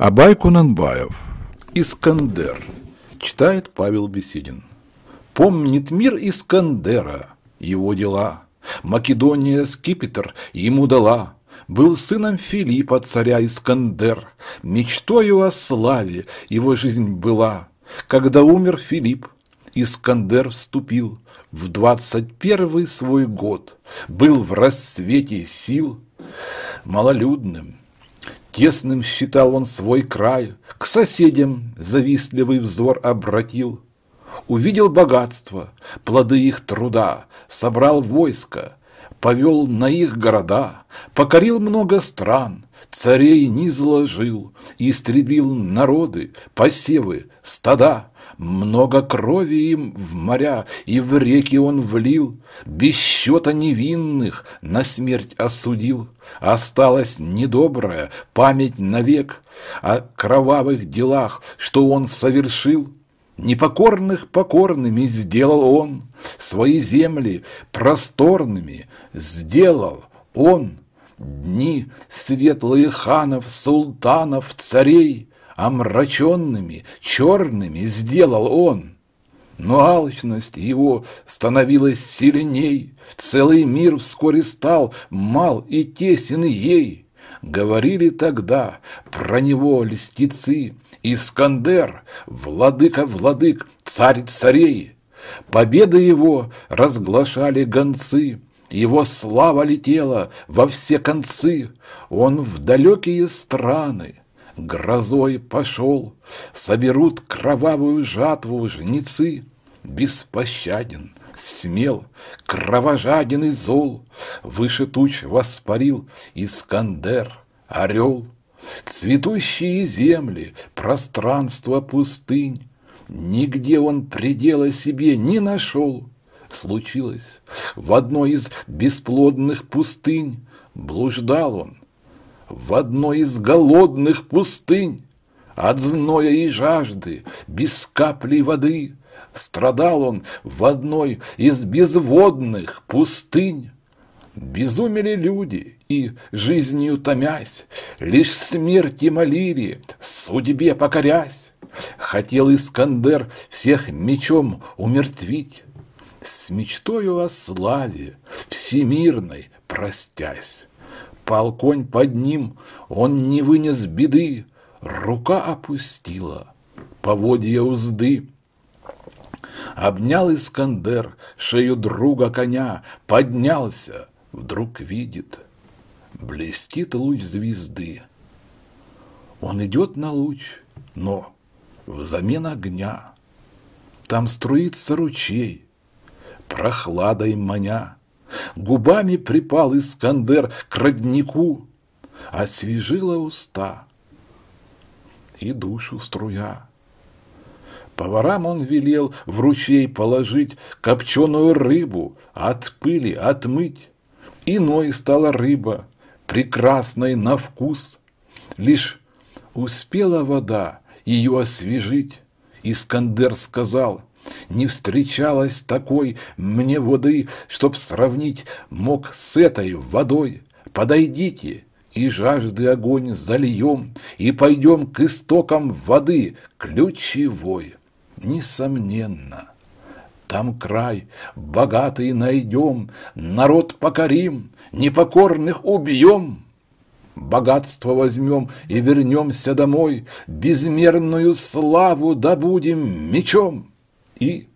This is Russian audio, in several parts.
Абай Кунанбаев. Искандер. Читает Павел Беседин. Помнит мир Искандера, его дела. Македония скипетр ему дала. Был сыном Филиппа, царя Искандер. Мечтою о славе его жизнь была. Когда умер Филипп, Искандер вступил в двадцать первый свой год. Был в расцвете сил малолюдным Тесным считал он свой край, к соседям завистливый взор обратил. Увидел богатство, плоды их труда, собрал войско, повел на их города, покорил много стран, царей не зложил, истребил народы, посевы, стада. Много крови им в моря и в реки он влил, Без счета невинных на смерть осудил. Осталась недобрая память навек О кровавых делах, что он совершил. Непокорных покорными сделал он, Свои земли просторными сделал он. Дни светлые ханов, султанов, царей омраченными, черными сделал он. Но алчность его становилась сильней, целый мир вскоре стал мал и тесен ей. Говорили тогда про него льстецы, Искандер, владыка владык, царь царей. Победы его разглашали гонцы, его слава летела во все концы, он в далекие страны грозой пошел, Соберут кровавую жатву жнецы. Беспощаден, смел, кровожаден и зол, Выше туч воспарил Искандер, орел. Цветущие земли, пространство пустынь, Нигде он предела себе не нашел. Случилось в одной из бесплодных пустынь, Блуждал он, в одной из голодных пустынь, от зноя и жажды, без капли воды. Страдал он в одной из безводных пустынь. Безумели люди и, жизнью томясь, Лишь смерти молили, судьбе покорясь. Хотел Искандер всех мечом умертвить, С мечтою о славе всемирной простясь. Пал конь под ним, он не вынес беды, Рука опустила поводья узды. Обнял Искандер шею друга коня, Поднялся, вдруг видит, Блестит луч звезды. Он идет на луч, но взамен огня. Там струится ручей, прохладой маня. Губами припал Искандер к роднику, Освежила уста и душу струя. Поварам он велел в ручей положить копченую рыбу, от пыли отмыть. Иной стала рыба, прекрасной на вкус. Лишь успела вода ее освежить. Искандер сказал, не встречалось такой мне воды, чтоб сравнить мог с этой водой. Подойдите, и жажды огонь зальем, и пойдем к истокам воды ключевой. Несомненно, там край богатый найдем, народ покорим, непокорных убьем богатство возьмем и вернемся домой, безмерную славу добудем мечом и,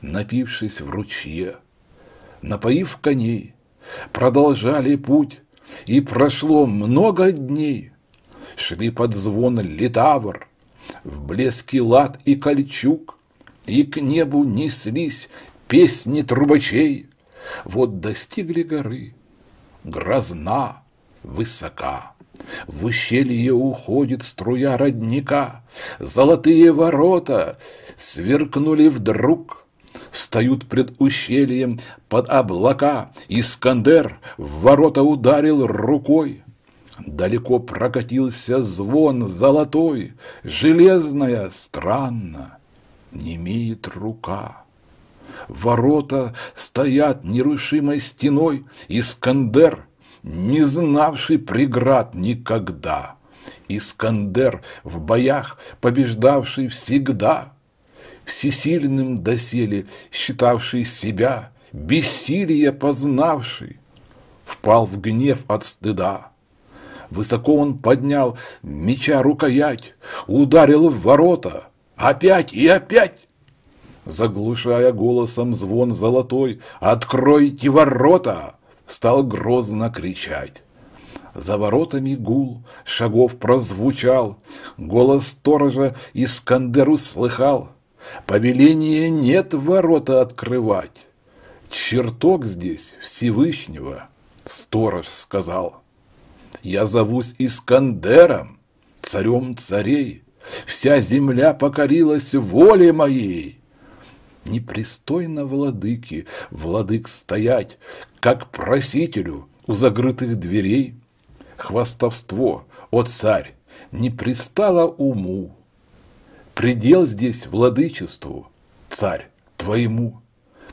напившись в ручье, напоив коней, продолжали путь, и прошло много дней. Шли под звон литавр, в блеске лад и кольчуг, и к небу неслись песни трубачей. Вот достигли горы, грозна, высока в ущелье уходит струя родника. Золотые ворота сверкнули вдруг, встают пред ущельем под облака. Искандер в ворота ударил рукой. Далеко прокатился звон золотой, железная, странно, не имеет рука. Ворота стоят нерушимой стеной, Искандер не знавший преград никогда, Искандер в боях побеждавший всегда, всесильным доселе считавший себя, бессилие познавший, впал в гнев от стыда. Высоко он поднял меча рукоять, ударил в ворота, опять и опять заглушая голосом звон золотой «Откройте ворота!» стал грозно кричать. За воротами гул шагов прозвучал, Голос сторожа Искандеру слыхал. Повеления нет ворота открывать. Чертог здесь Всевышнего, сторож сказал. Я зовусь Искандером, царем царей. Вся земля покорилась воле моей. Непристойно владыки, владык стоять, как просителю у загрытых дверей. Хвастовство, о царь, не пристало уму. Предел здесь владычеству, царь, твоему.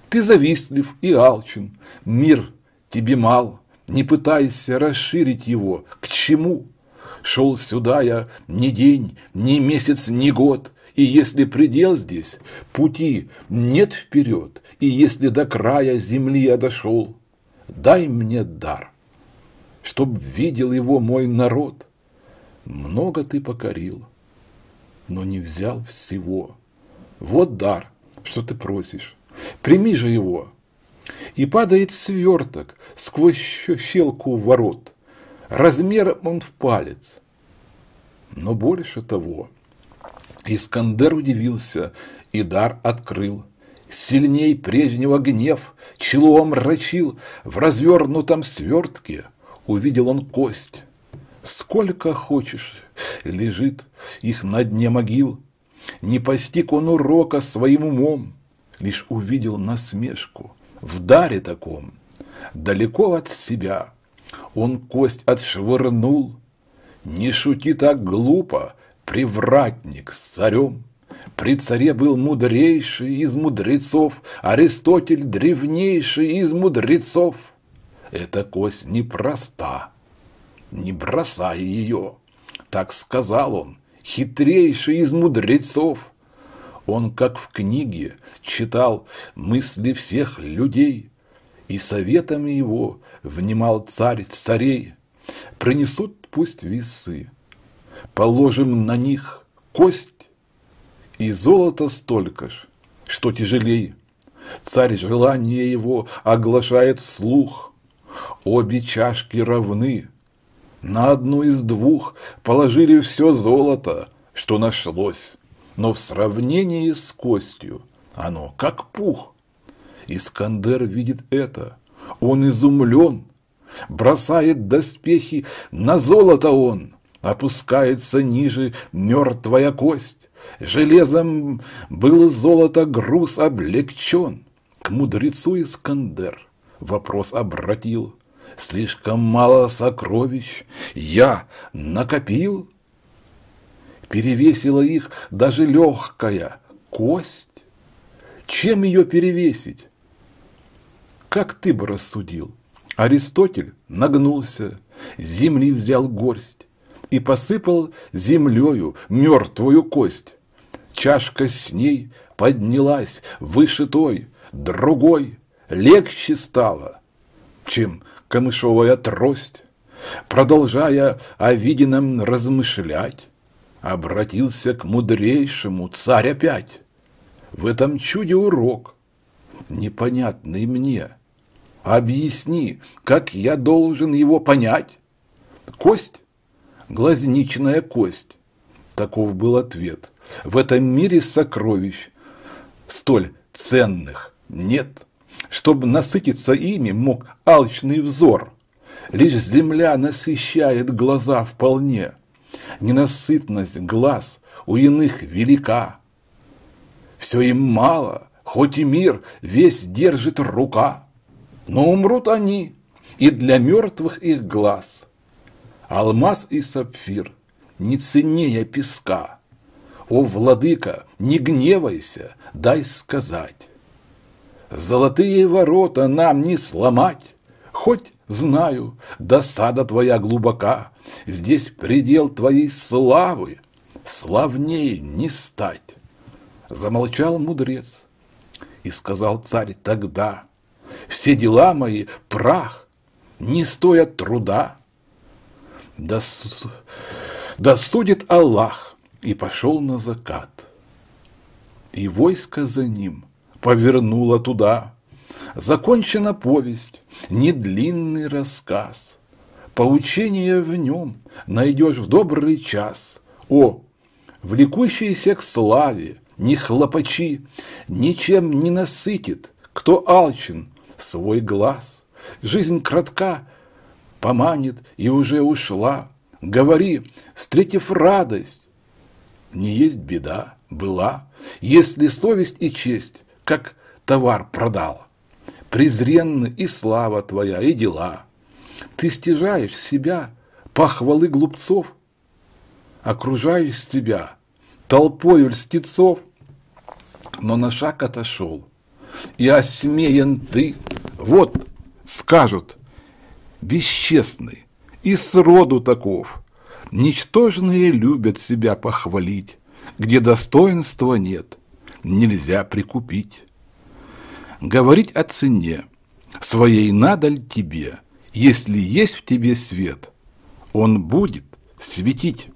Ты завистлив и алчен, мир тебе мал, не пытайся расширить его, к чему? Шел сюда я ни день, ни месяц, ни год, и если предел здесь, пути нет вперед, и если до края земли я дошел, дай мне дар, чтоб видел его мой народ. Много ты покорил, но не взял всего. Вот дар, что ты просишь. Прими же его. И падает сверток сквозь щелку ворот. Размером он в палец. Но больше того – Искандер удивился, и дар открыл. Сильней прежнего гнев, чело омрачил, в развернутом свертке увидел он кость. Сколько хочешь, лежит их на дне могил. Не постиг он урока своим умом, лишь увидел насмешку в даре таком. Далеко от себя он кость отшвырнул. Не шути так глупо, привратник с царем. При царе был мудрейший из мудрецов, Аристотель древнейший из мудрецов. Эта кость непроста, не бросай ее. Так сказал он, хитрейший из мудрецов. Он, как в книге, читал мысли всех людей, И советами его внимал царь царей. Принесут пусть весы, Положим на них кость, и золото столько ж, что тяжелей. Царь желание его оглашает вслух. Обе чашки равны. На одну из двух положили все золото, что нашлось. Но в сравнении с костью оно как пух. Искандер видит это. Он изумлен. Бросает доспехи, на золото он опускается ниже мертвая кость. Железом было золото, груз облегчен. К мудрецу Искандер вопрос обратил. Слишком мало сокровищ я накопил. Перевесила их даже легкая кость. Чем ее перевесить? Как ты бы рассудил? Аристотель нагнулся, земли взял горсть, и посыпал землею мертвую кость. Чашка с ней поднялась выше той, другой, легче стала, чем камышовая трость. Продолжая о виденном размышлять, обратился к мудрейшему царь опять. В этом чуде урок, непонятный мне. Объясни, как я должен его понять? Кость глазничная кость. Таков был ответ. В этом мире сокровищ столь ценных нет. Чтобы насытиться ими мог алчный взор. Лишь земля насыщает глаза вполне. Ненасытность глаз у иных велика. Все им мало, хоть и мир весь держит рука. Но умрут они, и для мертвых их глаз – Алмаз и сапфир, не ценнее песка. О, владыка, не гневайся, дай сказать. Золотые ворота нам не сломать, Хоть, знаю, досада твоя глубока, Здесь предел твоей славы, Славней не стать. Замолчал мудрец, и сказал царь тогда, Все дела мои прах, не стоят труда, да, судит Аллах, и пошел на закат. И войско за ним повернуло туда. Закончена повесть, недлинный рассказ. Поучение в нем найдешь в добрый час. О, влекущиеся к славе, не хлопачи, ничем не насытит, кто алчен, свой глаз. Жизнь кратка, поманит и уже ушла. Говори, встретив радость, не есть беда, была, если совесть и честь, как товар продал, Презренны и слава твоя, и дела. Ты стяжаешь себя похвалы глупцов, окружаешь тебя толпой льстецов, но на шаг отошел, и осмеян ты. Вот, скажут, бесчестный и сроду таков. Ничтожные любят себя похвалить, где достоинства нет, нельзя прикупить. Говорить о цене своей надаль тебе, если есть в тебе свет, он будет светить.